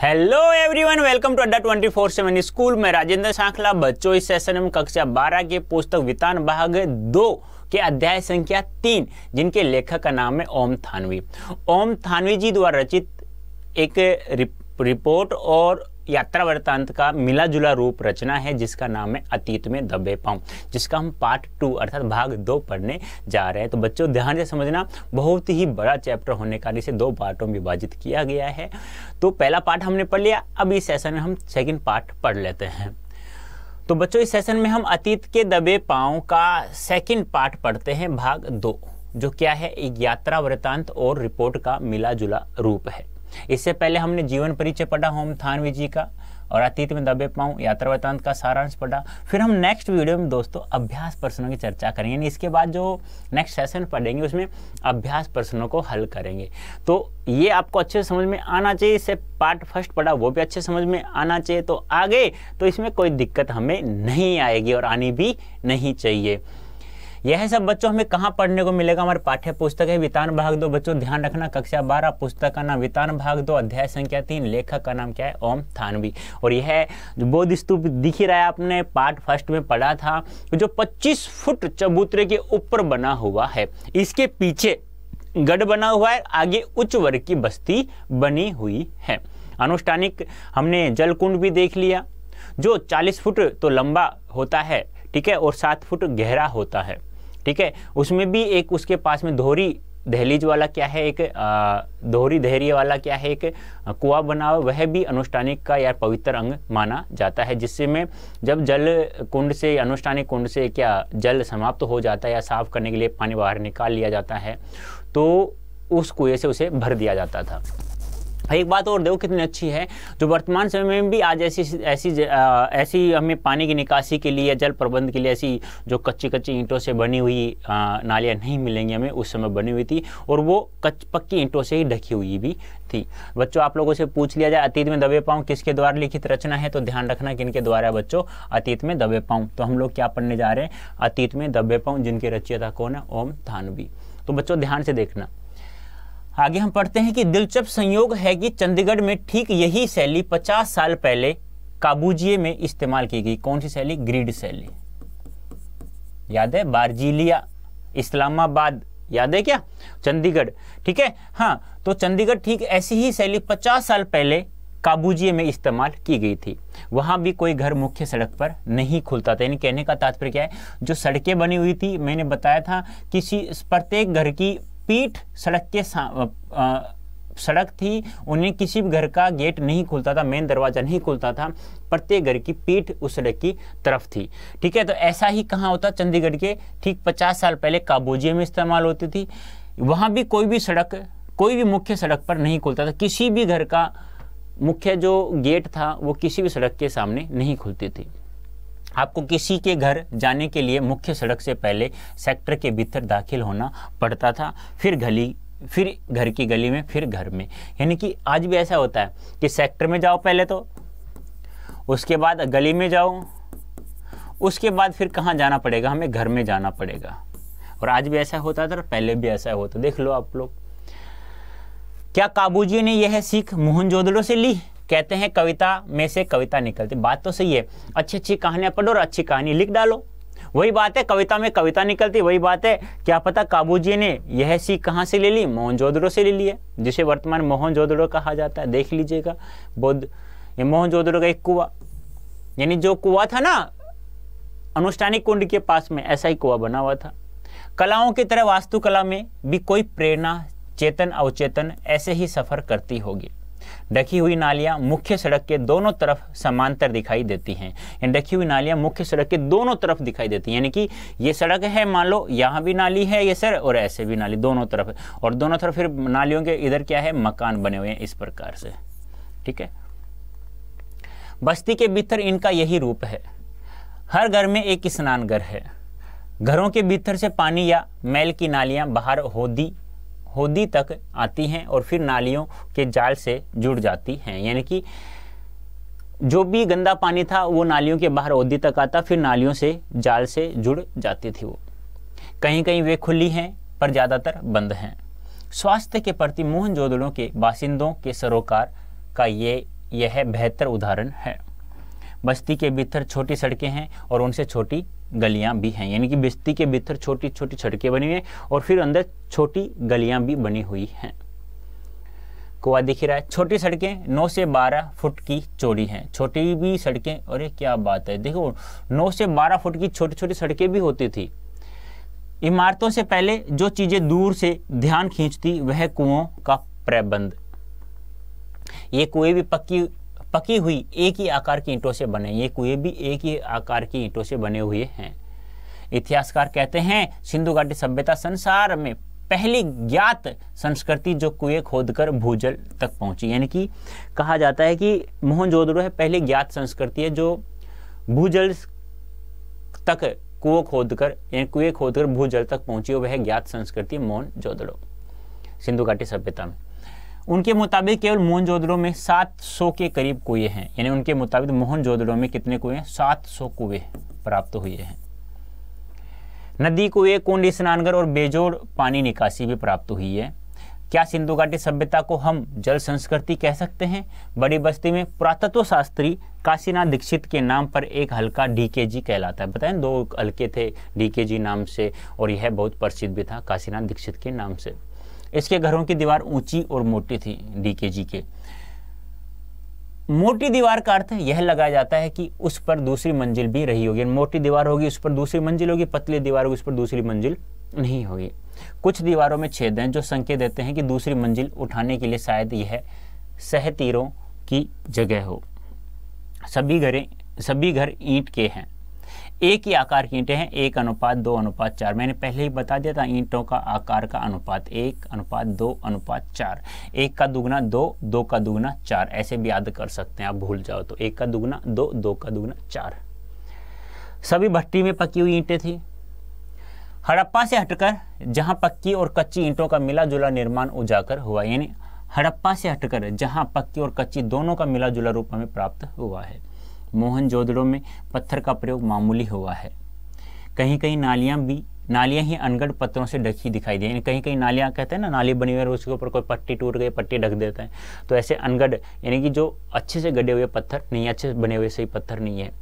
hello everyone welcome to Adda twenty four seven school में राजेंद्र सांखला बच्चों इस सेशन में कक्षा 12 के पुस्तक वितान भाग दो के अध्याय संख्या तीन जिनके लेखक का नाम है ओम थानवी ओम थानवी जी द्वारा रचित एक रिपोर्ट और यात्रा वृत्तांत का मिला जुला रूप रचना है जिसका नाम है अतीत में दबे पाँव जिसका हम पार्ट टू अर्थात भाग दो पढ़ने जा रहे हैं तो बच्चों ध्यान से समझना बहुत ही बड़ा चैप्टर होने का इसे दो पार्टों में विभाजित किया गया है तो पहला पार्ट हमने पढ़ लिया अब इस सेशन में हम सेकेंड पार्ट पढ़ लेते हैं तो बच्चों इस सेशन में हम अतीत के दबे पाँव का सेकेंड पार्ट पढ़ते हैं भाग दो जो क्या है एक यात्रा वृत्तांत और रिपोर्ट का मिला जुला रूप है इससे पहले हमने जीवन परिचय पढ़ा होम थानवी जी का और अतीत में दबे पाऊँ यात्रा वृतांत का सारांश पढ़ा फिर हम नेक्स्ट वीडियो में दोस्तों अभ्यास प्रश्नों की चर्चा करेंगे यानी इसके बाद जो नेक्स्ट सेशन पढ़ेंगे उसमें अभ्यास प्रश्नों को हल करेंगे तो ये आपको अच्छे से समझ में आना चाहिए इससे पार्ट फर्स्ट पढ़ा वो भी अच्छे समझ में आना चाहिए तो आगे तो इसमें कोई दिक्कत हमें नहीं आएगी और आनी भी नहीं चाहिए यह सब बच्चों हमें कहाँ पढ़ने को मिलेगा हमारे पाठ्य पुस्तक है वितान भाग दो बच्चों ध्यान रखना कक्षा बारह पुस्तक का नाम वितान भाग दो अध्याय संख्या तीन लेखक का नाम क्या है ओम थानवी और यह बोध स्तूप दिख ही रहा है आपने पार्ट फर्स्ट में पढ़ा था जो पच्चीस फुट चबूतरे के ऊपर बना हुआ है इसके पीछे गढ़ बना हुआ है आगे उच्च वर्ग की बस्ती बनी हुई है अनुष्ठानिक हमने जलकुंड भी देख लिया जो 40 फुट तो लंबा होता है ठीक है और 7 फुट गहरा होता है ठीक है उसमें भी एक उसके पास में धोरी दहलीज वाला क्या है एक दोहरी दहरी वाला क्या है एक कुआ बना हुआ वह भी अनुष्ठानिक का या पवित्र अंग माना जाता है जिससे में जब जल कुंड से अनुष्ठानिक कुंड से क्या जल समाप्त तो हो जाता है या साफ करने के लिए पानी बाहर निकाल लिया जाता है तो उस कुएं से उसे भर दिया जाता था एक बात और देखो कितनी अच्छी है जो वर्तमान समय में भी आज ऐसी ऐसी ऐसी हमें पानी की निकासी के लिए जल प्रबंध के लिए ऐसी जो कच्ची कच्ची ईंटों से बनी हुई नालियाँ नहीं मिलेंगी हमें उस समय बनी हुई थी और वो कच पक्की ईंटों से ही ढकी हुई भी थी बच्चों आप लोगों से पूछ लिया जाए अतीत में दबे पाऊँ किसके द्वारा लिखित रचना है तो ध्यान रखना किनके द्वारा बच्चों अतीत में दबे पाऊँ तो हम लोग क्या पढ़ने जा रहे हैं अतीत में दबे पाऊँ जिनके रचियता कौन है ओम थानवी तो बच्चों ध्यान से देखना आगे हम पढ़ते हैं कि दिलचस्प संयोग है कि चंडीगढ़ में ठीक यही शैली 50 साल पहले काबूजिए में इस्तेमाल की गई कौन सी शैली ग्रीड शैली याद है बारजीलिया इस्लामाबाद याद है क्या चंडीगढ़ ठीक है हाँ तो चंडीगढ़ ठीक ऐसी ही शैली 50 साल पहले काबूजिए में इस्तेमाल की गई थी वहाँ भी कोई घर मुख्य सड़क पर नहीं खुलता था यानी कहने का तात्पर्य क्या है जो सड़कें बनी हुई थी मैंने बताया था किसी प्रत्येक घर की पीठ सड़क के सड़क थी उन्हें किसी भी घर का गेट नहीं खुलता था मेन दरवाज़ा नहीं खुलता था प्रत्येक घर की पीठ उस सड़क की तरफ थी ठीक है तो ऐसा ही कहाँ होता चंडीगढ़ के ठीक पचास साल पहले काबोजिया में इस्तेमाल होती थी वहाँ भी कोई भी सड़क कोई भी मुख्य सड़क पर नहीं खुलता था किसी भी घर का मुख्य जो गेट था वो किसी भी सड़क के सामने नहीं खुलती थी आपको किसी के घर जाने के लिए मुख्य सड़क से पहले सेक्टर के भीतर दाखिल होना पड़ता था फिर गली फिर घर की गली में फिर घर में यानी कि आज भी ऐसा होता है कि सेक्टर में जाओ पहले तो उसके बाद गली में जाओ उसके बाद फिर कहाँ जाना पड़ेगा हमें घर में जाना पड़ेगा और आज भी ऐसा होता था और पहले भी ऐसा होता देख लो आप लोग क्या काबूजी ने यह सीख मोहनजोदड़ो से ली कहते हैं कविता में से कविता निकलती बात तो सही है अच्छी अच्छी कहानियां पढ़ो और अच्छी कहानी लिख डालो वही बात है कविता में कविता निकलती वही बात है क्या पता काबू जी ने यह सीख कहाँ से ले ली मोहनजोदड़ो से ले ली है जिसे वर्तमान मोहनजोदड़ो कहा जाता है देख लीजिएगा बुद्ध ये मोहन जोधड़ो का एक कुआ यानी जो कुआ था ना अनुष्ठानिक कुंड के पास में ऐसा ही कुआ बना हुआ था कलाओं की तरह वास्तुकला में भी कोई प्रेरणा चेतन अवचेतन ऐसे ही सफर करती होगी ढकी हुई नालियां मुख्य सड़क के दोनों तरफ समांतर दिखाई देती हैं इन ढकी हुई नालियां मुख्य सड़क के दोनों तरफ दिखाई देती हैं यानी कि ये सड़क है मान लो यहाँ भी नाली है ये सर और ऐसे भी नाली दोनों तरफ और दोनों तरफ फिर नालियों के इधर क्या है मकान बने हुए हैं इस प्रकार से ठीक है बस्ती के भीतर इनका यही रूप है हर घर में एक स्नान घर है घरों के भीतर से पानी या मैल की नालियां बाहर होदी होदी तक आती हैं और फिर नालियों के जाल से जुड़ जाती हैं यानी कि जो भी गंदा पानी था वो नालियों के बाहर होदी तक आता फिर नालियों से जाल से जुड़ जाती थी वो कहीं कहीं वे खुली हैं पर ज़्यादातर बंद हैं स्वास्थ्य के प्रति मोहन जोदड़ों के बासिंदों के सरोकार का ये यह बेहतर उदाहरण है बस्ती के भीतर छोटी सड़कें हैं और उनसे छोटी गलियां भी हैं यानी कि बस्ती के भीतर छोटी छोटी सड़कें बनी हुई हैं और फिर अंदर छोटी गलियां भी बनी हुई हैं कुआ दिख रहा है छोटी सड़कें नौ से बारह फुट की चौड़ी हैं छोटी भी सड़कें और ये क्या बात है देखो नौ से बारह फुट की छोटी छोटी सड़कें भी होती थी इमारतों से पहले जो चीज़ें दूर से ध्यान खींचती वह कुओं का प्रबंध ये कुएं भी पक्की पकी हुई एक ही आकार की ईंटों से बने ये कुएं भी एक ही आकार की ईंटों से बने हुए हैं इतिहासकार कहते हैं सिंधु घाटी सभ्यता संसार में पहली ज्ञात संस्कृति जो कुएं खोदकर भूजल तक पहुंची यानी कि कहा जाता है कि मोहनजोदड़ो है पहली ज्ञात संस्कृति है जो भूजल तक कुओं खोदकर यानी कुएं खोदकर भूजल तक पहुंची वह ज्ञात संस्कृति मोहन जोदड़ो सिंधु घाटी सभ्यता में उनके मुताबिक केवल मोहनजोदड़ो में 700 के करीब कुएं हैं यानी उनके मुताबिक मोहनजोदड़ो में कितने कुएं हैं 700 कुएं प्राप्त हुए हैं नदी कुएं कुंड स्नानगर और बेजोड़ पानी निकासी भी प्राप्त हुई है क्या सिंधु घाटी सभ्यता को हम जल संस्कृति कह सकते हैं बड़ी बस्ती में पुरातत्व शास्त्री काशीनाथ दीक्षित के नाम पर एक हल्का डीकेजी कहलाता है बताएं दो हल्के थे डीकेजी नाम से और यह बहुत प्रसिद्ध भी था काशीनाथ दीक्षित के नाम से इसके घरों की दीवार ऊंची और मोटी थी डी के मोटी दीवार का अर्थ यह लगाया जाता है कि उस पर दूसरी मंजिल भी रही होगी मोटी दीवार होगी उस पर दूसरी मंजिल होगी पतली दीवार होगी उस पर दूसरी मंजिल नहीं होगी कुछ दीवारों में छेद हैं जो संकेत देते हैं कि दूसरी मंजिल उठाने के लिए शायद यह सह तीरों की जगह हो सभी घरें सभी घर ईंट के हैं एक ही आकार की ईंटें हैं एक अनुपात दो अनुपात चार मैंने पहले ही बता दिया था ईंटों का आकार का अनुपात एक अनुपात दो अनुपात चार एक का दुगना दो दो का दुगना चार ऐसे भी याद कर सकते हैं आप भूल जाओ तो एक का दुगना दो दो का दुगना चार सभी भट्टी में पकी हुई ईंटें थी हड़प्पा से हटकर जहां पक्की और कच्ची ईंटों का मिला जुला निर्माण उजागर हुआ यानी हड़प्पा से हटकर जहां पक्की और कच्ची दोनों का मिला जुला रूप हमें प्राप्त हुआ है मोहन जोदड़ों में पत्थर का प्रयोग मामूली हुआ है कहीं कहीं नालियाँ भी नालियाँ ही अनगढ़ पत्थरों से ढकी दिखाई दी कहीं कहीं नालियाँ कहते हैं ना नाली बनी हुई है उसके ऊपर कोई पट्टी टूट गई पट्टी ढक देते हैं तो ऐसे अनगढ़ यानी कि जो अच्छे से गड़े हुए पत्थर नहीं अच्छे से बने हुए सही पत्थर नहीं है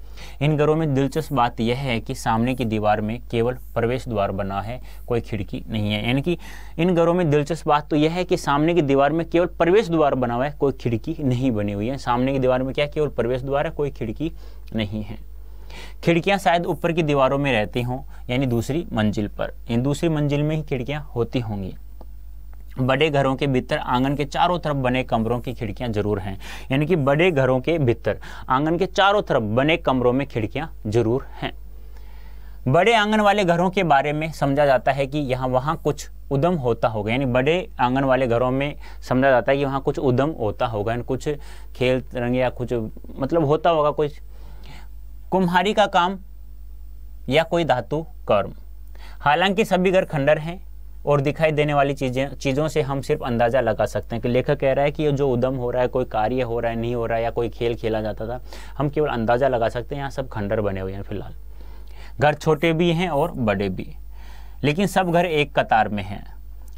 इन घरों में दिलचस्प बात यह है कि सामने की दीवार में केवल प्रवेश द्वार बना है कोई खिड़की नहीं है यानी कि इन घरों में दिलचस्प बात तो यह है कि सामने की दीवार में केवल प्रवेश द्वार बना हुआ है कोई खिड़की नहीं बनी हुई है सामने की दीवार में क्या केवल प्रवेश द्वार है कोई खिड़की नहीं है खिड़कियां शायद ऊपर की दीवारों में रहती हों यानी दूसरी मंजिल पर यानी दूसरी मंजिल में ही खिड़कियां होती होंगी बड़े घरों के भीतर आंगन के चारों तरफ बने कमरों की खिड़कियां जरूर हैं यानी कि बड़े घरों के भीतर आंगन के चारों तरफ बने कमरों में खिड़कियां जरूर हैं बड़े आंगन वाले घरों के बारे में समझा जाता है कि यहाँ वहाँ कुछ उदम होता होगा यानी बड़े आंगन वाले घरों में समझा जाता है कि वहाँ कुछ उदम होता होगा यानी कुछ खेल रंग या कुछ मतलब होता होगा कुछ कुम्हारी का काम या कोई धातु कर्म हालांकि सभी घर खंडर हैं और दिखाई देने वाली चीज़ें चीज़ों से हम सिर्फ अंदाज़ा लगा सकते हैं कि लेखक कह रहा है कि जो उदम हो रहा है कोई कार्य हो रहा है नहीं हो रहा है या कोई खेल खेला जाता था हम केवल अंदाज़ा लगा सकते हैं यहाँ सब खंडर बने हुए हैं फिलहाल घर छोटे भी हैं और बड़े भी लेकिन सब घर एक कतार में हैं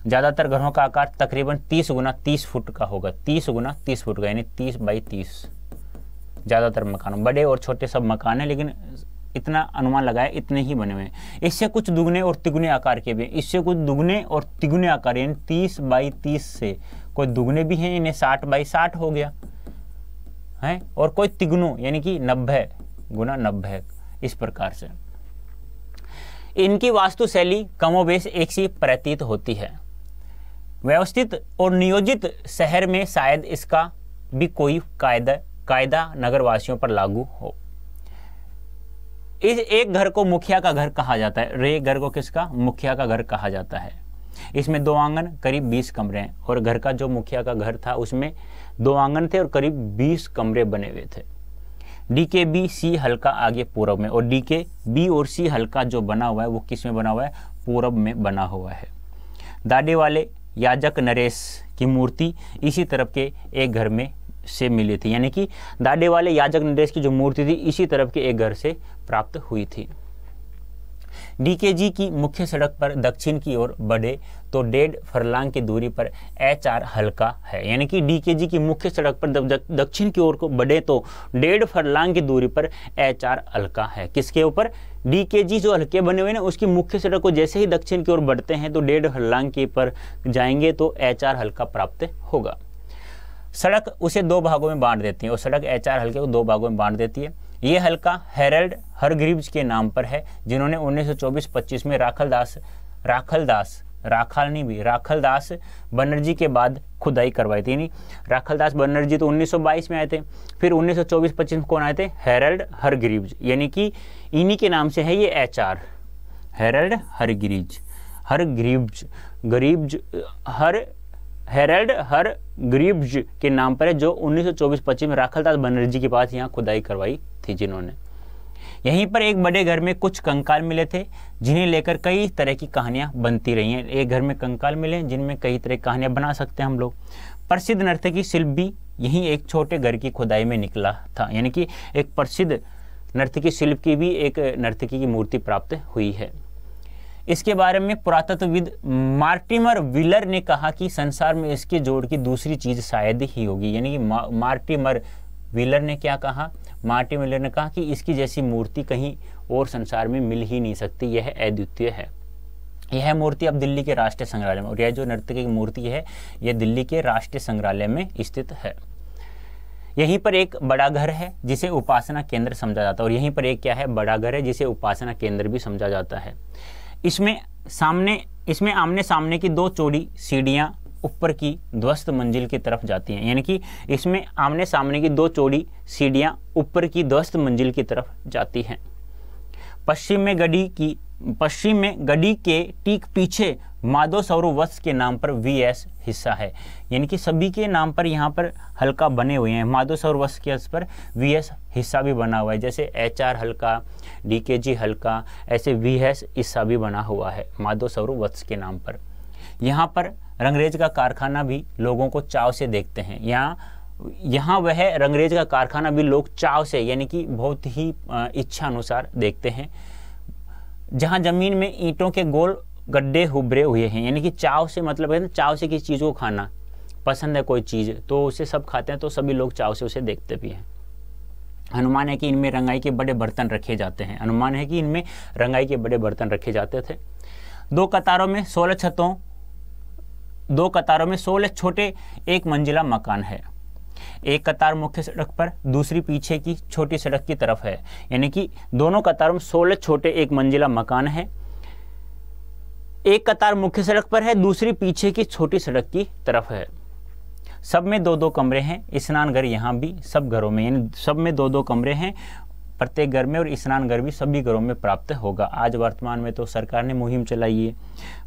ज़्यादातर घरों का आकार तकरीबन तीस गुना तीस फुट का होगा तीस गुना तीस फुट का यानी तीस बाई तीस ज़्यादातर मकानों बड़े और छोटे सब मकान हैं लेकिन इतना अनुमान लगाया इतने ही बने हुए इससे कुछ दुगने और तिगुने आकार के भी इससे कुछ दुगने और तिगुने आकार यानी तीस बाई तीस से कोई दुगने भी हैं इन्हें साठ बाई साठ हो गया है और कोई तिगुनो यानी कि नब्बे गुना नब्बे इस प्रकार से इनकी वास्तुशैली कमोबेश एक सी प्रतीत होती है व्यवस्थित और नियोजित शहर में शायद इसका भी कोई कायदा कायदा नगरवासियों पर लागू हो इस एक घर को मुखिया का घर कहा जाता है रे घर को किसका मुखिया का घर कहा जाता है इसमें दो आंगन करीब 20 कमरे हैं और घर का जो मुखिया का घर था उसमें दो आंगन थे और करीब 20 कमरे बने हुए थे डी के बी सी हल्का आगे पूरब में और डी के बी और सी हल्का जो बना हुआ है वो किस में बना हुआ है पूरब में बना हुआ है दाडे वाले याजक नरेश की मूर्ति इसी तरफ के एक घर में से मिली थी यानी कि दाडे वाले याजक नरेश की जो मूर्ति थी इसी तरफ के एक घर से प्राप्त हुई थी डीकेजी की मुख्य सड़क पर दक्षिण की ओर बढ़े तो डेढ़ फरलांग की दूरी पर एच आर हल्का है यानी कि डीकेजी की मुख्य सड़क पर दक्षिण की ओर को बढ़े तो डेढ़ फरलांग की दूरी पर एच आर हल्का है किसके ऊपर डीकेजी जो हल्के बने हुए ना उसकी मुख्य सड़क को जैसे ही दक्षिण की ओर बढ़ते हैं तो डेढ़ फरलांग के पर जाएंगे तो एच आर हल्का प्राप्त होगा सड़क उसे दो भागों में बांट देती है और सड़क एच हल्के को दो भागों में बांट देती है ये हल्का हेरल्ड हरग्रीव्स के नाम पर है जिन्होंने 1924-25 में राखल दास राखल दास राखाल नहीं भी राखल दास बनर्जी के बाद खुदाई करवाई थी यानी राखल दास बनर्जी तो 1922 में आए थे फिर 1924-25 में कौन आए थे हेरल्ड हरग्रीव्ज यानी कि इन्हीं के नाम से है ये एच आर हेरल्ड हर हरग्रीव्ज गरीब्ज हर हेरल्ड हर ग्रीब्ज के नाम पर है जो 1924-25 में राखलदास बनर्जी के पास यहाँ खुदाई करवाई थी जिन्होंने यहीं पर एक बड़े घर में कुछ कंकाल मिले थे जिन्हें लेकर कई तरह की कहानियाँ बनती रही हैं एक घर में कंकाल मिले जिनमें कई तरह की कहानियाँ बना सकते हैं हम लोग प्रसिद्ध नर्तकी शिल्प भी यहीं एक छोटे घर की खुदाई में निकला था यानी कि एक प्रसिद्ध नर्तकी शिल्प की भी एक नर्तकी की मूर्ति प्राप्त हुई है इसके बारे में पुरातत्वविद मार्टिमर विलर ने कहा कि संसार में इसके जोड़ की दूसरी चीज़ शायद ही होगी यानी कि मा, मार्टिमर विलर ने क्या कहा मार्टिन विलर ने कहा कि इसकी जैसी मूर्ति कहीं और संसार में मिल ही नहीं सकती यह अद्वितीय है यह मूर्ति अब दिल्ली के राष्ट्रीय संग्रहालय में और यह जो नृत्य की मूर्ति है यह दिल्ली के राष्ट्रीय संग्रहालय में स्थित है यहीं पर एक बड़ा घर है जिसे उपासना केंद्र समझा जाता है और यहीं पर एक क्या है बड़ा घर है जिसे उपासना केंद्र भी समझा जाता है इसमें सामने इसमें आमने सामने की दो चौड़ी सीढ़ियाँ ऊपर की ध्वस्त मंजिल की तरफ जाती हैं यानी कि इसमें आमने सामने की दो चौड़ी सीढ़ियाँ ऊपर की ध्वस्त मंजिल की तरफ जाती हैं पश्चिम में गढ़ी की पश्चिम में गडी के ठीक पीछे माधो सौर वत्स के नाम पर वी एस हिस्सा है यानी कि सभी के नाम पर यहाँ पर हल्का बने हुए हैं माधो सौर वत्स के अर्थ पर वी एस हिस्सा भी बना हुआ है जैसे एच आर हल्का डी के जी हल्का ऐसे वी एस हिस्सा भी बना हुआ है माधो सौर वत्स के नाम पर यहाँ पर रंगरेज का कारखाना भी लोगों को चाव से देखते हैं यहाँ यहाँ वह रंगरेज का कारखाना भी लोग चाव से यानी कि बहुत ही इच्छा अनुसार देखते हैं जहाँ ज़मीन में ईंटों के गोल गड्ढे उभरे हुए हैं यानी कि चाव से मतलब है ना चाव से किसी चीज़ को खाना पसंद है कोई चीज़ तो उसे सब खाते हैं तो सभी लोग चाव से उसे देखते भी हैं अनुमान है कि इनमें रंगाई के बड़े बर्तन रखे जाते हैं अनुमान है कि इनमें रंगाई के बड़े बर्तन रखे जाते थे दो कतारों में सोलह छतों दो कतारों में सोलह छोटे एक मंजिला मकान है एक कतार मुख्य सड़क पर दूसरी पीछे की छोटी सड़क की तरफ है यानी कि दोनों कतारों में सोलह छोटे एक मंजिला मकान है एक कतार मुख्य सड़क पर है दूसरी पीछे की छोटी सड़क की तरफ है सब में दो दो कमरे हैं स्नान घर यहाँ भी सब घरों में यानी सब में दो दो कमरे हैं प्रत्येक घर में और स्नान घर भी सभी घरों में प्राप्त होगा आज वर्तमान में तो सरकार ने मुहिम चलाई है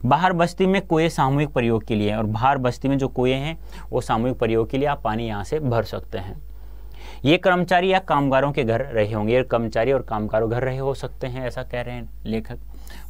बाहर बस्ती में कुएँ सामूहिक प्रयोग के लिए और बाहर बस्ती में जो कुएँ हैं वो सामूहिक प्रयोग के लिए आप पानी यहाँ से भर सकते हैं ये कर्मचारी या कामगारों के घर रहे होंगे ये कर्मचारी और कामगारों घर रहे हो सकते हैं ऐसा कह रहे हैं लेखक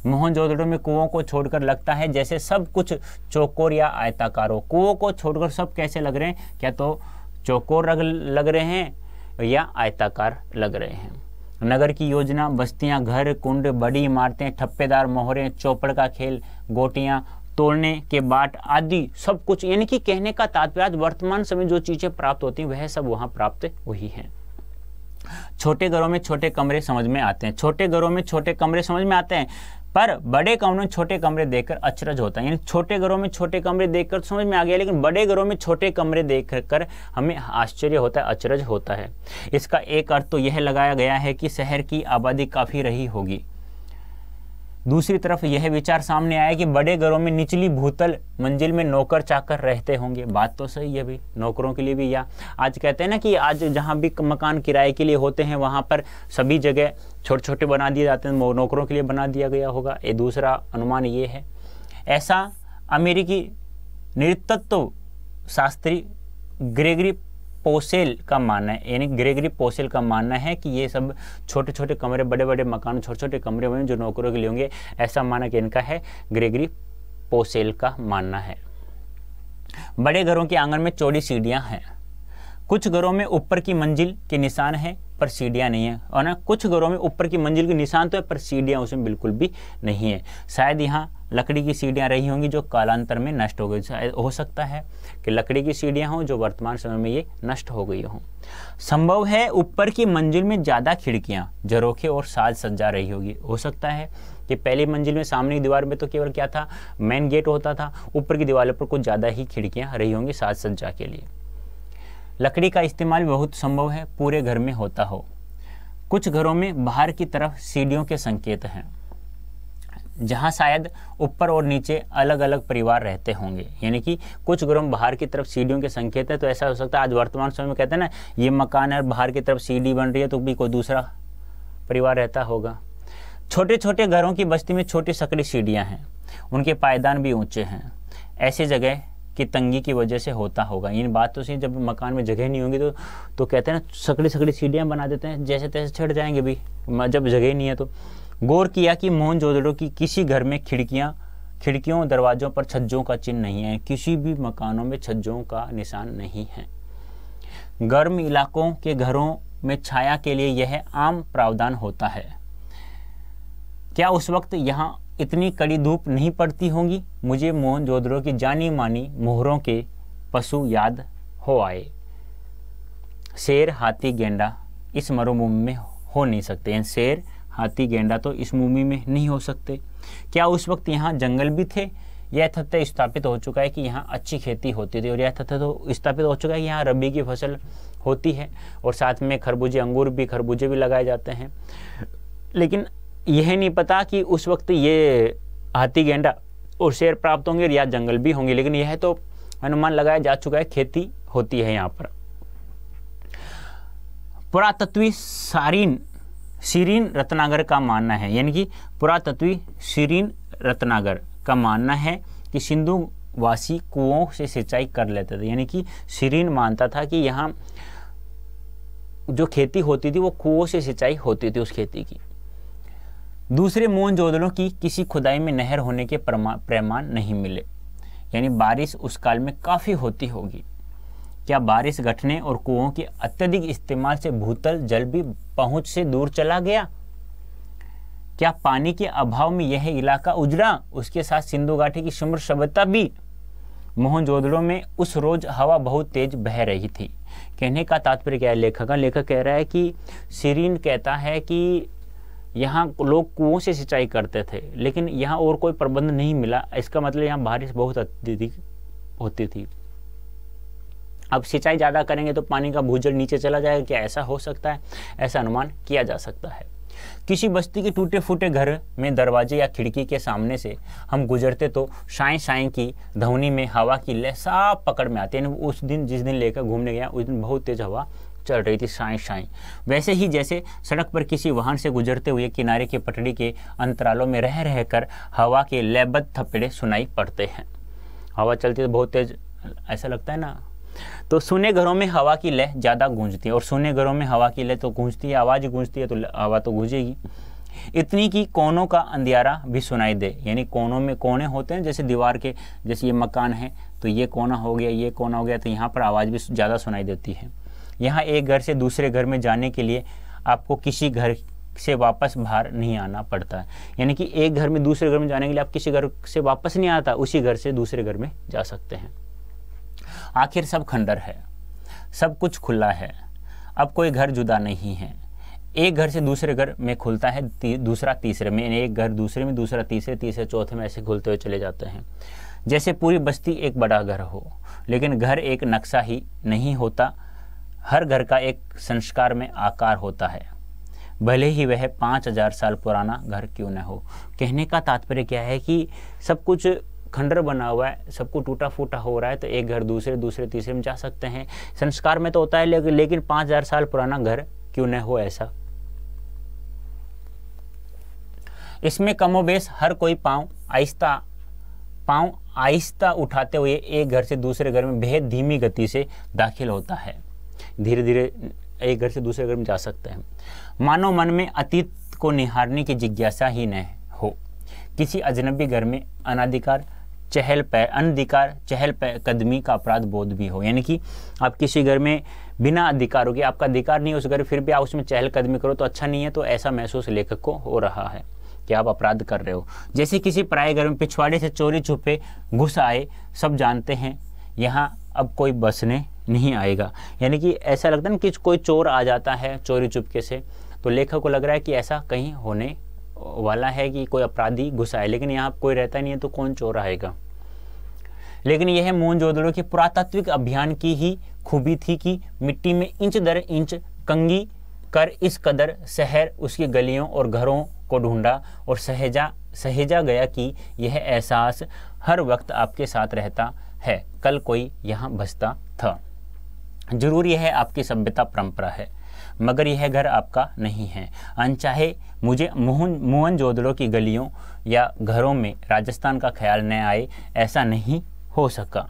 मोहनजोदड़ो में कुओं को छोड़कर लगता है जैसे सब कुछ चौकोर या आयताकार हो कुओं को छोड़कर सब कैसे लग रहे हैं क्या तो चौकोर लग रहे हैं या आयताकार लग रहे हैं नगर की योजना बस्तियां घर कुंड बड़ी इमारतें ठप्पेदार मोहरें चौपड़ का खेल गोटियां तोड़ने के बाट आदि सब कुछ यानी कि कहने का तात्पर्य आज वर्तमान समय जो चीज़ें प्राप्त होती हैं वह सब वहाँ प्राप्त हुई हैं छोटे घरों में छोटे कमरे समझ में आते हैं छोटे घरों में छोटे कमरे समझ में आते हैं पर बड़े कमरों में छोटे कमरे देखकर अचरज होता है यानी छोटे घरों में छोटे कमरे देखकर समझ में आ गया लेकिन बड़े घरों में छोटे कमरे देख कर हमें आश्चर्य होता है अचरज होता है इसका एक अर्थ तो यह लगाया गया है कि शहर की आबादी काफ़ी रही होगी दूसरी तरफ यह विचार सामने आया कि बड़े घरों में निचली भूतल मंजिल में नौकर चाकर रहते होंगे बात तो सही है भी नौकरों के लिए भी या आज कहते हैं ना कि आज जहाँ भी मकान किराए के लिए होते हैं वहाँ पर सभी जगह छोटे छोटे बना दिए जाते हैं नौकरों के लिए बना दिया गया होगा ये दूसरा अनुमान ये है ऐसा अमेरिकी नृतत्व शास्त्री ग्रेगरी पोसेल का मानना है यानी ग्रेगरी पोसेल का मानना है कि ये सब छोटे छोटे कमरे बड़े बड़े मकान छोटे छोटे कमरे हुए जो नौकरों के लिए होंगे ऐसा मानक इनका है ग्रेगरी पोसेल का मानना है बड़े घरों के आंगन में चौड़ी सीढ़ियाँ हैं कुछ घरों में ऊपर की मंजिल के निशान हैं पर सीढ़ियाँ नहीं है और ना कुछ घरों में ऊपर की मंजिल के निशान तो है पर सीढ़ियाँ उसमें बिल्कुल भी नहीं है शायद यहाँ लकड़ी की सीढ़ियाँ रही होंगी जो कालांतर में नष्ट हो गई हो सकता है कि लकड़ी की सीढ़ियां हों जो वर्तमान समय में ये नष्ट हो गई हों संभव है ऊपर की मंजिल में ज़्यादा खिड़कियां जरोखे और साज सज्जा रही होगी हो सकता है कि पहली मंजिल में सामने की दीवार में तो केवल क्या था मेन गेट होता था ऊपर की दीवारों पर कुछ ज़्यादा ही खिड़कियाँ रही होंगी साज सज्जा के लिए लकड़ी का इस्तेमाल बहुत संभव है पूरे घर में होता हो कुछ घरों में बाहर की तरफ सीढ़ियों के संकेत हैं जहाँ शायद ऊपर और नीचे अलग अलग परिवार रहते होंगे यानी कि कुछ ग्रह बाहर की तरफ सीढ़ियों के संकेत है तो ऐसा हो सकता है आज वर्तमान समय में कहते हैं ना ये मकान है बाहर की तरफ सीढ़ी बन रही है तो भी कोई दूसरा परिवार रहता होगा छोटे छोटे घरों की बस्ती में छोटी सकड़ी सीढ़ियाँ हैं उनके पायदान भी ऊँचे हैं ऐसे जगह की तंगी की वजह से होता होगा ये बात तो सही जब मकान में जगह नहीं होगी तो तो कहते हैं ना सकड़ी सकड़ी सीढ़ियाँ बना देते हैं जैसे तैसे छट जाएंगे भी जब जगह नहीं है तो गौर किया कि मोहनजोदड़ो की किसी घर में खिड़कियाँ खिड़कियों दरवाज़ों पर छज्जों का चिन्ह नहीं है किसी भी मकानों में छज्जों का निशान नहीं है गर्म इलाकों के घरों में छाया के लिए यह आम प्रावधान होता है क्या उस वक्त यहाँ इतनी कड़ी धूप नहीं पड़ती होंगी मुझे मोहन जोदड़ो की जानी मानी मोहरों के पशु याद हो आए शेर हाथी गेंडा इस मरुभूमि में हो नहीं सकते हैं शेर हाथी गेंडा तो इस मूमी में नहीं हो सकते क्या उस वक्त यहाँ जंगल भी थे यह तथ्य स्थापित हो चुका है कि यहाँ अच्छी खेती होती थी और यह तथ्य तो स्थापित हो चुका है यहाँ रबी की फसल होती है और साथ में खरबूजे अंगूर भी खरबूजे भी लगाए जाते हैं लेकिन यह नहीं पता कि उस वक्त ये हाथी गेंडा और शेर प्राप्त होंगे और या जंगल भी होंगे लेकिन यह तो अनुमान लगाया जा चुका है खेती होती है यहाँ पर पुरातत्वी सारीन सीरीन रत्नागर का मानना है यानी कि पुरातत्वी सीरीन रत्नागर का मानना है कि सिंधु वासी कुओं से सिंचाई कर लेते थे यानी कि सीरीन मानता था कि यहाँ जो खेती होती थी वो कुओं से सिंचाई होती थी उस खेती की दूसरे मोहन जोदड़ों की किसी खुदाई में नहर होने के प्रमाण नहीं मिले यानी बारिश उस काल में काफ़ी होती होगी क्या बारिश घटने और कुओं के अत्यधिक इस्तेमाल से भूतल जल भी पहुंच से दूर चला गया क्या पानी के अभाव में यह इलाका उजड़ा उसके साथ सिंधु घाटी की शुम्र सभ्यता भी मोहनजोदड़ो में उस रोज हवा बहुत तेज बह रही थी कहने का तात्पर्य क्या है लेखक का लेखक कह रहा है कि सीरीन कहता है कि यहाँ लोग कुओं से सिंचाई करते थे लेकिन यहाँ और कोई प्रबंध नहीं मिला इसका मतलब यहाँ बारिश बहुत अत्यधिक होती थी अब सिंचाई ज़्यादा करेंगे तो पानी का भूजल नीचे चला जाएगा क्या ऐसा हो सकता है ऐसा अनुमान किया जा सकता है किसी बस्ती के टूटे फूटे घर में दरवाजे या खिड़की के सामने से हम गुजरते तो शाएँ शाएँ की धवनी में हवा की लह साफ पकड़ में आती है उस दिन जिस दिन लेकर घूमने गया उस दिन बहुत तेज़ हवा चल रही थी साई साई वैसे ही जैसे सड़क पर किसी वाहन से गुजरते हुए किनारे के पटड़ी के अंतरालों में रह रह कर हवा के लयबद्ध थप्पड़े सुनाई पड़ते हैं हवा चलती तो बहुत तेज़ ऐसा लगता है ना तो सुने घरों में हवा की लह ज़्यादा गूंजती है और सुने घरों में हवा की लह तो गूंजती है आवाज़ गूंजती है तो हवा तो गूंजेगी इतनी कि कोनों का अंधियारा भी सुनाई दे यानी कोनों में कोने होते हैं जैसे दीवार के जैसे ये मकान है तो ये कोना हो गया ये कोना हो गया तो यहाँ पर आवाज़ भी ज़्यादा सुनाई देती है यहाँ एक घर से दूसरे घर में जाने के लिए आपको किसी घर से वापस बाहर नहीं आना पड़ता है यानी कि एक घर में दूसरे घर में जाने के लिए आप किसी घर से वापस नहीं आता उसी घर से दूसरे घर में जा सकते हैं आखिर सब खंडर है सब कुछ खुला है अब कोई घर जुदा नहीं है एक घर से दूसरे घर में खुलता है ती, दूसरा तीसरे में एक घर दूसरे में दूसरा तीसरे तीसरे चौथे में ऐसे खुलते हुए चले जाते हैं जैसे पूरी बस्ती एक बड़ा घर हो लेकिन घर एक नक्शा ही नहीं होता हर घर का एक संस्कार में आकार होता है भले ही वह पाँच हजार साल पुराना घर क्यों न हो कहने का तात्पर्य क्या है कि सब कुछ खंडर बना हुआ है सबको टूटा फूटा हो रहा है तो एक घर दूसरे दूसरे तीसरे में जा सकते हैं संस्कार में तो होता है लेकिन पांच हज़ार साल पुराना घर क्यों न हो ऐसा इसमें कमोबेश हर कोई पांव आहिस्ता पांव आहिस्ता उठाते हुए एक घर से दूसरे घर में बेहद धीमी गति से दाखिल होता है धीरे धीरे एक घर से दूसरे घर में जा सकते हैं मानव मन में अतीत को निहारने की जिज्ञासा ही न हो किसी अजनबी घर में अनाधिकार चहल पै अनधिकार चहल पै कदमी का अपराध बोध भी हो यानी कि आप किसी घर में बिना अधिकार हो आपका अधिकार नहीं है उस घर फिर भी आप उसमें चहलकदमी करो तो अच्छा नहीं है तो ऐसा महसूस लेखक को हो रहा है कि आप अपराध कर रहे हो जैसे किसी पराए घर में पिछवाड़े से चोरी छुपे घुस आए सब जानते हैं यहाँ अब कोई बसने नहीं आएगा यानी कि ऐसा लगता है ना कि कोई चोर आ जाता है चोरी चुपके से तो लेखक को लग रहा है कि ऐसा कहीं होने वाला है कि कोई अपराधी घुसा है लेकिन यहाँ कोई रहता नहीं है तो कौन चोर आएगा लेकिन यह मोहन जोदड़ो के पुरातात्विक अभियान की ही खूबी थी कि मिट्टी में इंच दर इंच कंगी कर इस कदर शहर उसकी गलियों और घरों को ढूंढा और सहेजा सहेजा गया कि यह एहसास हर वक्त आपके साथ रहता है कल कोई यहाँ बसता था जरूर यह आपकी सभ्यता परंपरा है मगर यह घर आपका नहीं है अनचाहे मुझे मोहन मोहन जोदड़ो की गलियों या घरों में राजस्थान का ख्याल न आए ऐसा नहीं हो सका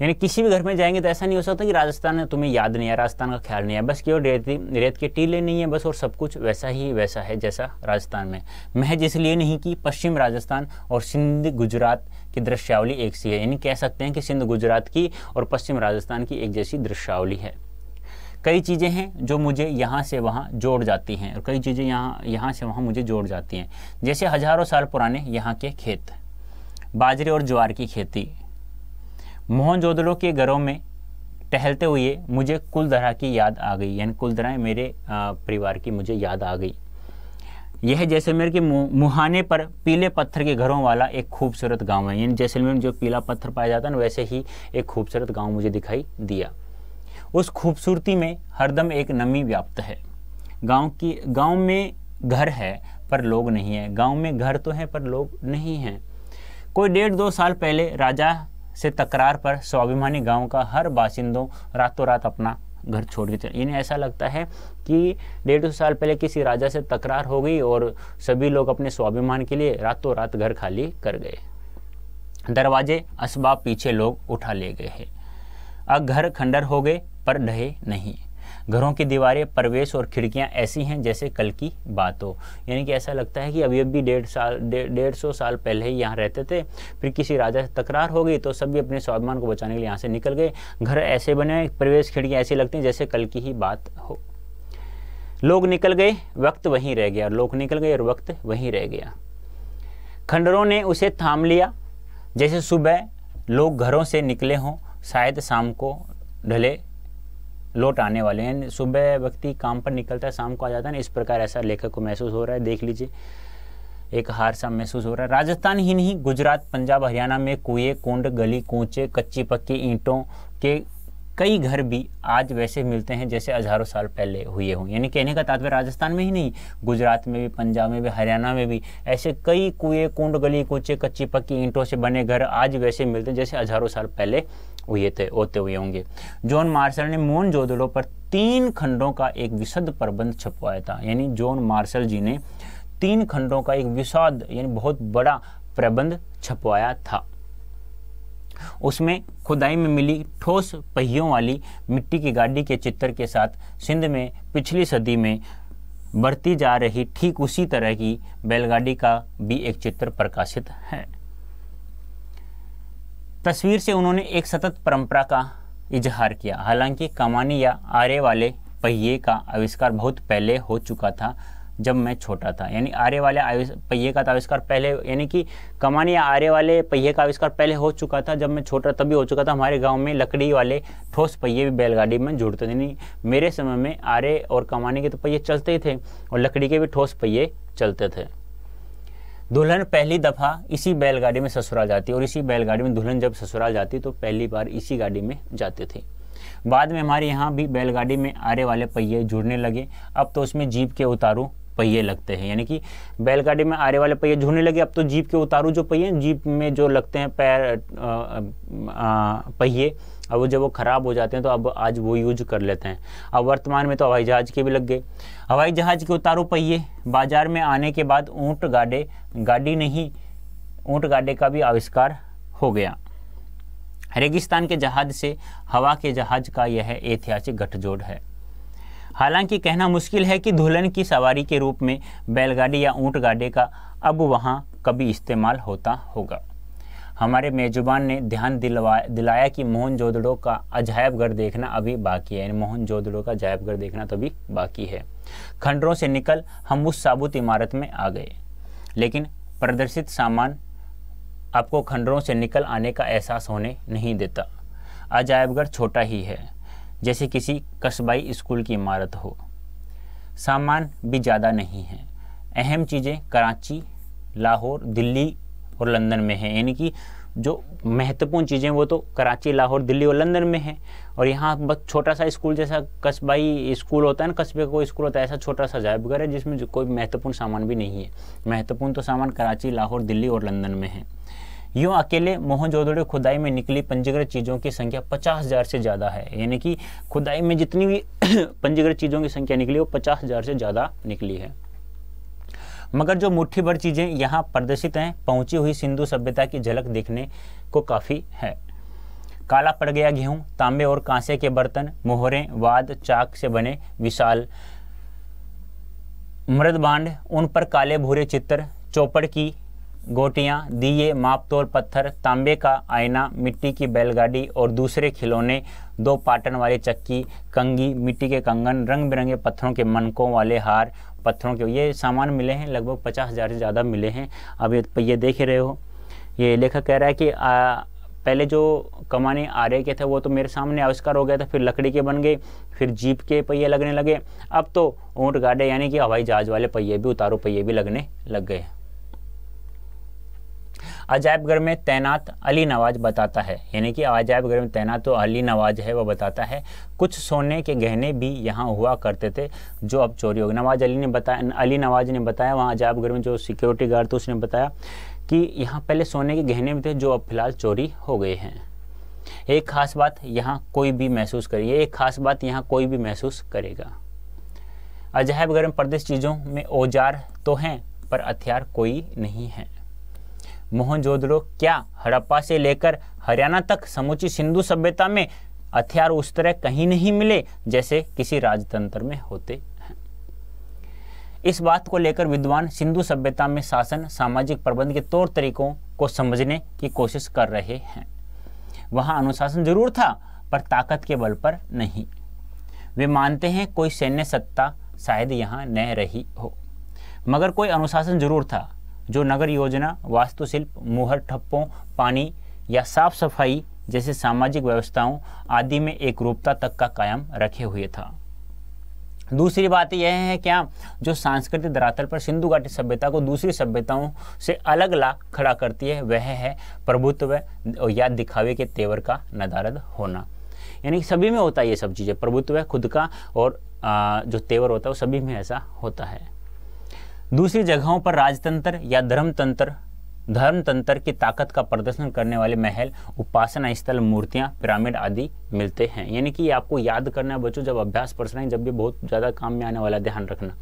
यानी किसी भी घर में जाएंगे तो ऐसा नहीं हो सकता कि राजस्थान है तुम्हें याद नहीं है राजस्थान का ख्याल नहीं है बस केवल रेती रेत के टीले नहीं है बस और सब कुछ वैसा ही वैसा है जैसा राजस्थान में महज इसलिए नहीं कि पश्चिम राजस्थान और सिंध गुजरात की दृश्यावली एक सी है यानी कह सकते हैं कि सिंध गुजरात की और पश्चिम राजस्थान की एक जैसी दृश्यावली है कई चीज़ें हैं जो मुझे यहाँ से वहाँ जोड़ जाती हैं और कई चीज़ें यहाँ यहाँ से वहाँ मुझे जोड़ जाती हैं जैसे हज़ारों साल पुराने यहाँ के खेत बाजरे और ज्वार की खेती मोहनजोदड़ों के घरों में टहलते हुए मुझे कुलधरा की याद आ गई यानी कुलधरा मेरे परिवार की मुझे याद आ गई यह जैसलमेर के मुहाने पर पीले पत्थर के घरों वाला एक खूबसूरत गांव है यानी जैसलमेर में जो पीला पत्थर पाया जाता है ना वैसे ही एक खूबसूरत गांव मुझे दिखाई दिया उस खूबसूरती में हरदम एक नमी व्याप्त है गांव की गांव में घर है पर लोग नहीं है गांव में घर तो है पर लोग नहीं हैं कोई डेढ़ दो साल पहले राजा से तकरार पर स्वाभिमानी गांव का हर बासिंदों रातों रात अपना घर छोड़ के चले इन्हें ऐसा लगता है कि डेढ़ दो साल पहले किसी राजा से तकरार हो गई और सभी लोग अपने स्वाभिमान के लिए रातों रात घर खाली कर गए दरवाजे असबाब पीछे लोग उठा ले गए हैं अब घर खंडर हो गए पर ढहे नहीं घरों की दीवारें प्रवेश और खिड़कियां ऐसी हैं जैसे कल की बात हो यानी कि ऐसा लगता है कि अभी अभी डेढ़ साल डेढ़ सौ साल पहले ही यहाँ रहते थे फिर किसी राजा से तकरार हो गई तो सब भी अपने स्वाभिमान को बचाने के लिए यहाँ से निकल गए घर ऐसे बने प्रवेश खिड़कियाँ ऐसी लगती हैं जैसे कल की ही बात हो लोग निकल गए वक्त वहीं रह गया लोग निकल गए और वक्त वहीं रह गया खंडरों ने उसे थाम लिया जैसे सुबह लोग घरों से निकले हों शायद शाम को ढले लौट आने वाले हैं सुबह व्यक्ति काम पर निकलता है शाम को आ जाता है ना इस प्रकार ऐसा लेखक को महसूस हो रहा है देख लीजिए एक हार सा महसूस हो रहा है राजस्थान ही नहीं गुजरात पंजाब हरियाणा में कुएं कुंड गली कूचे कच्ची पक्की ईंटों के कई घर भी आज वैसे मिलते हैं जैसे हज़ारों साल पहले हुए हों यानी कहने का तात्पर्य राजस्थान में ही नहीं गुजरात में भी पंजाब में भी हरियाणा में भी ऐसे कई कुएं कुंड गली कूचे कच्ची पक्की ईंटों से बने घर आज वैसे मिलते हैं जैसे हज़ारों साल पहले हुए थे होते हुए होंगे जॉन मार्शल ने मोन जोदड़ो पर तीन खंडों का एक विशद प्रबंध छपवाया था यानी जॉन मार्शल जी ने तीन खंडों का एक विशाद यानी बहुत बड़ा प्रबंध छपवाया था उसमें खुदाई में मिली ठोस पहियों वाली मिट्टी की गाड़ी के चित्र के साथ सिंध में पिछली सदी में बढ़ती जा रही ठीक उसी तरह की बैलगाड़ी का भी एक चित्र प्रकाशित है तस्वीर से उन्होंने एक सतत परंपरा का इजहार किया हालांकि कमानी या आरे वाले पहिए का आविष्कार बहुत पहले हो चुका था जब मैं छोटा था यानी आरे वाले पहिए का तो आविष्कार पहले यानी कि कमानी या आरे वाले पहिए का आविष्कार पहले हो चुका था जब मैं छोटा तभी हो चुका था हमारे गांव में लकड़ी वाले ठोस पहिए भी बैलगाड़ी में जुड़ते थे यानी मेरे समय में आरे और कमानी के तो पहिए चलते ही थे और लकड़ी के भी ठोस पहिए चलते थे दुल्हन पहली दफ़ा इसी बैलगाड़ी में ससुराल जाती और इसी बैलगाड़ी में दुल्हन जब ससुराल जाती तो पहली बार इसी गाड़ी में जाते थे बाद में हमारे यहाँ भी बैलगाड़ी में आरे वाले पहिए जुड़ने लगे अब तो उसमें जीप के उतारू पहिए लगते हैं यानी कि बैलगाड़ी में आरे वाले पहिए जुड़ने लगे अब तो जीप के उतारू जो पहिए जीप में जो लगते हैं पैर पहिए अब वो जब वो ख़राब हो जाते हैं तो अब आज वो यूज कर लेते हैं अब वर्तमान में तो हवाई जहाज़ के भी लग गए हवाई जहाज़ के उतारू पहिए बाजार में आने के बाद ऊँट गाडे गाड़ी नहीं ऊँट गाडे का भी आविष्कार हो गया रेगिस्तान के जहाज से हवा के जहाज का यह ऐतिहासिक गठजोड़ है हालांकि कहना मुश्किल है कि दुल्हन की सवारी के रूप में बैलगाड़ी या ऊँट गाडे का अब वहाँ कभी इस्तेमाल होता होगा हमारे मेज़बान ने ध्यान दिलवा दिलाया कि मोहन जोदड़ो का अजायब घर देखना अभी बाकी है मोहन जोदड़ो का अजायब घर देखना तो अभी बाकी है खंडरों से निकल हम उस साबुत इमारत में आ गए लेकिन प्रदर्शित सामान आपको खंडरों से निकल आने का एहसास होने नहीं देता घर छोटा ही है जैसे किसी कस्बाई स्कूल की इमारत हो सामान भी ज़्यादा नहीं है अहम चीज़ें कराची लाहौर दिल्ली और लंदन में है यानी कि जो महत्वपूर्ण चीज़ें वो तो कराची लाहौर दिल्ली और लंदन में है और यहाँ बस छोटा सा स्कूल जैसा कस्बाई स्कूल होता है ना कस्बे कोई स्कूल होता है ऐसा छोटा सा जायबगर है जिसमें कोई महत्वपूर्ण सामान भी नहीं है महत्वपूर्ण तो सामान कराची लाहौर दिल्ली और लंदन में है यूँ अकेले मोहनजोदड़ो खुदाई में निकली पंजीकृत चीज़ों की संख्या पचास हज़ार से ज़्यादा है यानी कि खुदाई में जितनी भी पंजीकृत चीज़ों की संख्या निकली वो पचास हज़ार से ज़्यादा निकली है मगर जो मुट्ठी भर चीज़ें यहाँ प्रदर्शित हैं पहुँची हुई सिंधु सभ्यता की झलक देखने को काफ़ी है काला पड़ गया गेहूँ तांबे और कांसे के बर्तन मोहरें वाद चाक से बने विशाल मृदभांड उन पर काले भूरे चित्र चौपड़ की गोटियाँ दिए मापतोल पत्थर तांबे का आईना मिट्टी की बैलगाड़ी और दूसरे खिलौने दो पाटन वाली चक्की कंगी मिट्टी के कंगन रंग बिरंगे पत्थरों के मनकों वाले हार पत्थरों के ये सामान मिले हैं लगभग पचास हज़ार से ज़्यादा मिले हैं अब ये, पहिए देख रहे हो ये लेखक कह रहा है कि आ, पहले जो कमाने रहे के थे वो तो मेरे सामने आविष्कार हो गया था फिर लकड़ी के बन गए फिर जीप के पहिए लगने लगे अब तो ऊँट गाड़े यानी कि हवाई जहाज़ वाले पहिए भी उतारू पहिए भी लगने लग गए अजायब घर में तैनात अली नवाज बताता है यानी कि अजायब घर में तैनात तो अली नवाज है वह बताता है कुछ सोने के गहने भी यहाँ हुआ करते थे जो अब चोरी हो गए नवाज अली ने बताया अली नवाज ने बताया वहाँ अजायब घर में जो सिक्योरिटी गार्ड थे उसने बताया कि यहाँ पहले सोने के गहने भी थे जो अब फिलहाल चोरी हो गए हैं एक खास बात यहाँ कोई भी महसूस करिए एक खास बात यहाँ कोई भी महसूस करेगा अजायबगर में प्रदेश चीज़ों में औजार तो हैं पर हथियार कोई नहीं है मोहनजोदड़ो क्या हड़प्पा से लेकर हरियाणा तक समूची सिंधु सभ्यता में हथियार उस तरह कहीं नहीं मिले जैसे किसी राजतंत्र में होते हैं इस बात को लेकर विद्वान सिंधु सभ्यता में शासन सामाजिक प्रबंध के तौर तरीकों को समझने की कोशिश कर रहे हैं वहां अनुशासन जरूर था पर ताकत के बल पर नहीं वे मानते हैं कोई सैन्य सत्ता शायद यहाँ न रही हो मगर कोई अनुशासन जरूर था जो नगर योजना वास्तुशिल्प मुहर ठप्पों पानी या साफ सफाई जैसे सामाजिक व्यवस्थाओं आदि में एक रूपता तक का कायम रखे हुए था दूसरी बात यह है क्या जो सांस्कृतिक धरातल पर सिंधु घाटी सभ्यता को दूसरी सभ्यताओं से अलग ला खड़ा करती है वह है प्रभुत्व या दिखावे के तेवर का नदारद होना यानी कि सभी में होता है ये सब चीज़ें प्रभुत्व खुद का और जो तेवर होता है वो सभी में ऐसा होता है दूसरी जगहों पर राजतंत्र या धर्मतंत्र धर्मतंत्र की ताकत का प्रदर्शन करने वाले महल उपासना स्थल मूर्तियां पिरामिड आदि मिलते हैं यानी कि आपको याद करना है बच्चों जब अभ्यास रहे हैं जब भी बहुत ज़्यादा काम में आने वाला ध्यान रखना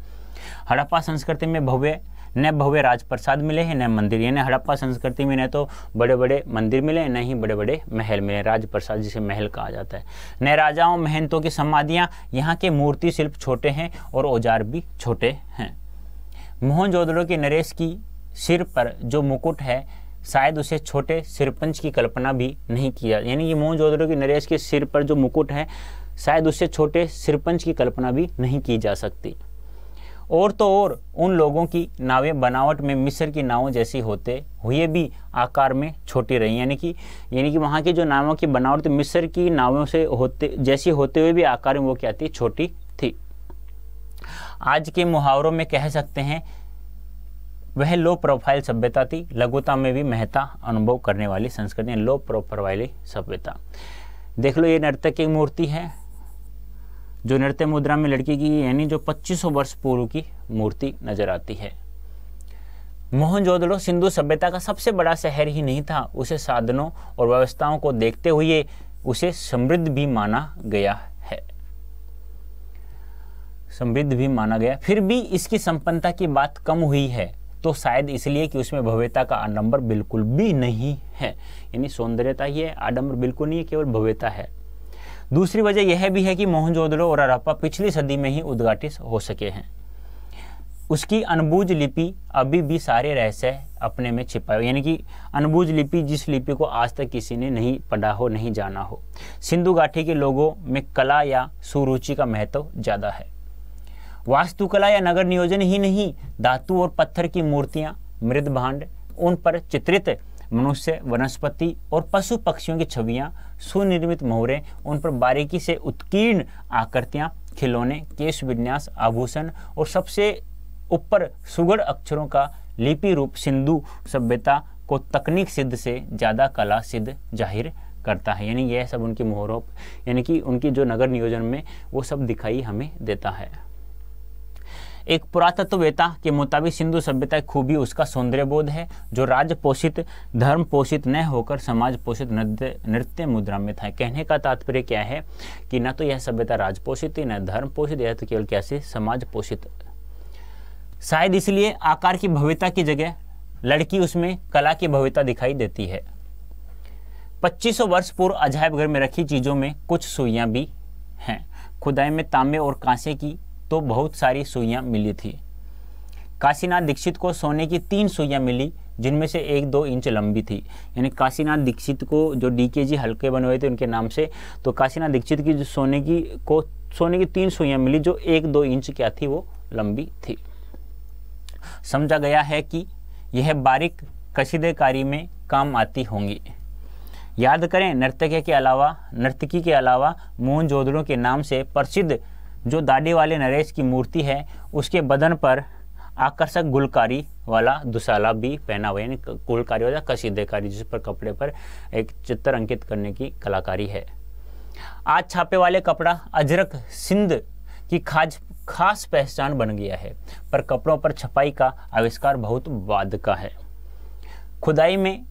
हड़प्पा संस्कृति में भव्य न भव्य राजप्रसाद मिले हैं न मंदिर यानी हड़प्पा संस्कृति में न तो बड़े बड़े मंदिर मिले न ही बड़े बड़े महल मिले राजप्रसाद जिसे महल कहा जाता है न राजाओं महंतों की समाधियाँ यहाँ के मूर्ति शिल्प छोटे हैं और औजार भी छोटे हैं मोहनजोदड़ो के नरेश की सिर पर जो मुकुट है शायद उसे छोटे सिरपंच की कल्पना भी नहीं किया यानी कि मोहनजोदड़ो के नरेश के सिर पर जो मुकुट है शायद उसे छोटे सिरपंच की कल्पना भी नहीं की जा सकती और तो और उन लोगों की नावें बनावट में मिस्र की नावों जैसी होते हुए भी आकार में छोटी रही यानी कि यानी कि वहाँ की जो नावों की बनावट मिस्र की नावों से होते जैसी होते हुए भी आकार में वो क्या थी छोटी आज के मुहावरों में कह सकते हैं वह लो प्रोफाइल सभ्यता थी लघुता में भी महता अनुभव करने वाली संस्कृति लो प्रोफाइल सभ्यता देख लो ये नर्तक की मूर्ति है जो नृत्य मुद्रा में लड़की की यानी जो 2500 वर्ष पूर्व की मूर्ति नजर आती है मोहनजोदड़ो सिंधु सभ्यता का सबसे बड़ा शहर ही नहीं था उसे साधनों और व्यवस्थाओं को देखते हुए उसे समृद्ध भी माना गया समृद्ध भी माना गया फिर भी इसकी संपन्नता की बात कम हुई है तो शायद इसलिए कि उसमें भव्यता का आडम्बर बिल्कुल भी नहीं है यानी सौंदर्यता ये आडम्बर बिल्कुल नहीं है केवल भव्यता है दूसरी वजह यह भी है कि मोहनजोदड़ो और हड़प्पा पिछली सदी में ही उद्घाटित हो सके हैं उसकी अनबूज लिपि अभी भी सारे रहस्य अपने में छिपा यानी कि अनबूज लिपि जिस लिपि को आज तक किसी ने नहीं पढ़ा हो नहीं जाना हो सिंधु घाटी के लोगों में कला या सुरुचि का महत्व ज़्यादा है वास्तुकला या नगर नियोजन ही नहीं धातु और पत्थर की मूर्तियाँ मृद भांड उन पर चित्रित मनुष्य वनस्पति और पशु पक्षियों की छवियाँ सुनिर्मित मोहरें उन पर बारीकी से उत्कीर्ण आकृतियाँ खिलौने केश विन्यास आभूषण और सबसे ऊपर सुगढ़ अक्षरों का लिपि रूप सिंधु सभ्यता को तकनीक सिद्ध से ज़्यादा कला सिद्ध जाहिर करता है यानी यह सब उनकी मोहरों यानी कि उनकी जो नगर नियोजन में वो सब दिखाई हमें देता है एक पुरातत्ववेता के मुताबिक सिंधु सभ्यता की खूबी उसका सौंदर्य बोध है जो राज्य पोषित धर्म पोषित न होकर समाज पोषित नृत्य नृत्य मुद्रा में था कहने का तात्पर्य क्या है कि न तो यह सभ्यता राजपोषित थी न धर्म पोषित यह तो केवल कैसे समाज पोषित शायद इसलिए आकार की भव्यता की जगह लड़की उसमें कला की भव्यता दिखाई देती है 2500 वर्ष पूर्व अजायब घर में रखी चीज़ों में कुछ सुइयाँ भी हैं खुदाई में तांबे और कांसे की तो बहुत सारी सुइयाँ मिली थी काशीनाथ दीक्षित को सोने की तीन सुइयाँ मिली जिनमें से एक दो इंच लंबी थी यानी काशीनाथ दीक्षित को जो डीकेजी हल्के बने हुए थे उनके नाम से तो काशीनाथ दीक्षित की जो सोने की को सोने की तीन सुइयाँ मिली जो एक दो इंच क्या थी वो लंबी थी समझा गया है कि यह बारीक कशीदेकारी में काम आती होंगी याद करें नर्तक के अलावा नर्तकी के अलावा मोहन के नाम से प्रसिद्ध जो दाढ़ी वाले नरेश की मूर्ति है उसके बदन पर आकर्षक गुलकारी वाला दुशाला भी पहना हुआ यानी गुलकारी वाला कशीदेकारी जिस पर कपड़े पर एक चित्र अंकित करने की कलाकारी है आज छापे वाले कपड़ा अजरक सिंध की खाज खास पहचान बन गया है पर कपड़ों पर छपाई का आविष्कार बहुत बाद का है खुदाई में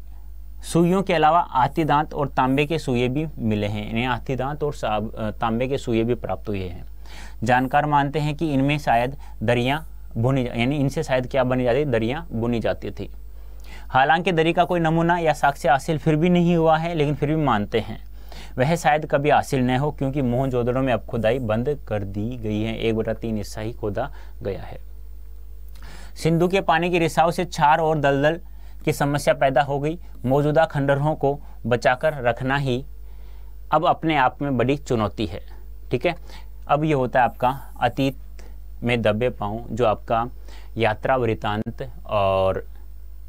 सुइयों के अलावा आती दांत और तांबे के सुइये भी मिले हैं इन्हें आती दांत और तांबे के सुइये भी प्राप्त हुए हैं जानकार मानते हैं कि इनमें शायद दरियाँ बुनी यानी इनसे शायद क्या बनी जाती दरियाँ बुनी जाती थी हालांकि दरी का कोई नमूना या साक्ष्य हासिल फिर भी नहीं हुआ है लेकिन फिर भी मानते हैं वह शायद कभी हासिल न हो क्योंकि मोहनजोदड़ों में अब खुदाई बंद कर दी गई है एक बटा तीन हिस्सा ही खोदा गया है सिंधु के पानी के रिसाव से चार और दलदल की समस्या पैदा हो गई मौजूदा खंडरों को बचाकर रखना ही अब अपने आप में बड़ी चुनौती है ठीक है अब ये होता है आपका अतीत में दबे पाऊँ जो आपका यात्रा वृतांत और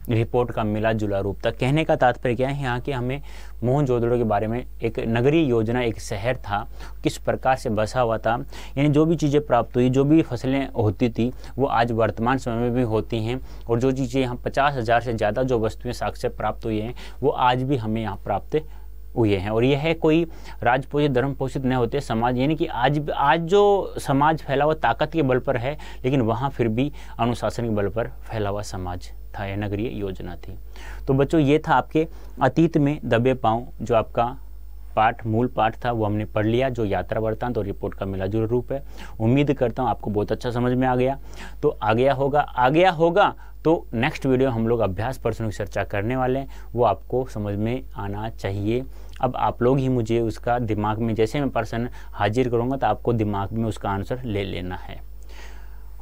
रिपोर्ट का मिला जुला रूप था कहने का तात्पर्य क्या है यहाँ के हमें मोहन जोदड़ो के बारे में एक नगरीय योजना एक शहर था किस प्रकार से बसा हुआ था यानी जो भी चीज़ें प्राप्त हुई जो भी फसलें होती थी वो आज वर्तमान समय में भी होती हैं और जो चीज़ें यहाँ पचास हज़ार से ज़्यादा जो वस्तुएँ साक्ष्य प्राप्त हुई हैं वो आज भी हमें यहाँ प्राप्त हुए हैं और यह है कोई राजपोषित धर्म पोषित नहीं होते समाज यानी कि आज आज जो समाज फैला हुआ ताकत के बल पर है लेकिन वहाँ फिर भी अनुशासन के बल पर फैला हुआ समाज था या नगरीय योजना थी तो बच्चों ये था आपके अतीत में दबे पाँव जो आपका पाठ मूल पाठ था वो हमने पढ़ लिया जो यात्रा वृत्तांत और रिपोर्ट का मिला जुल रूप है उम्मीद करता हूँ आपको बहुत अच्छा समझ में आ गया तो आ गया होगा आ गया होगा तो नेक्स्ट वीडियो हम लोग अभ्यास प्रश्नों की चर्चा करने वाले हैं वो आपको समझ में आना चाहिए अब आप लोग ही मुझे उसका दिमाग में जैसे मैं प्रश्न हाजिर करूँगा तो आपको दिमाग में उसका आंसर ले लेना है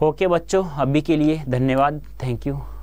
ओके बच्चों अभी के लिए धन्यवाद थैंक यू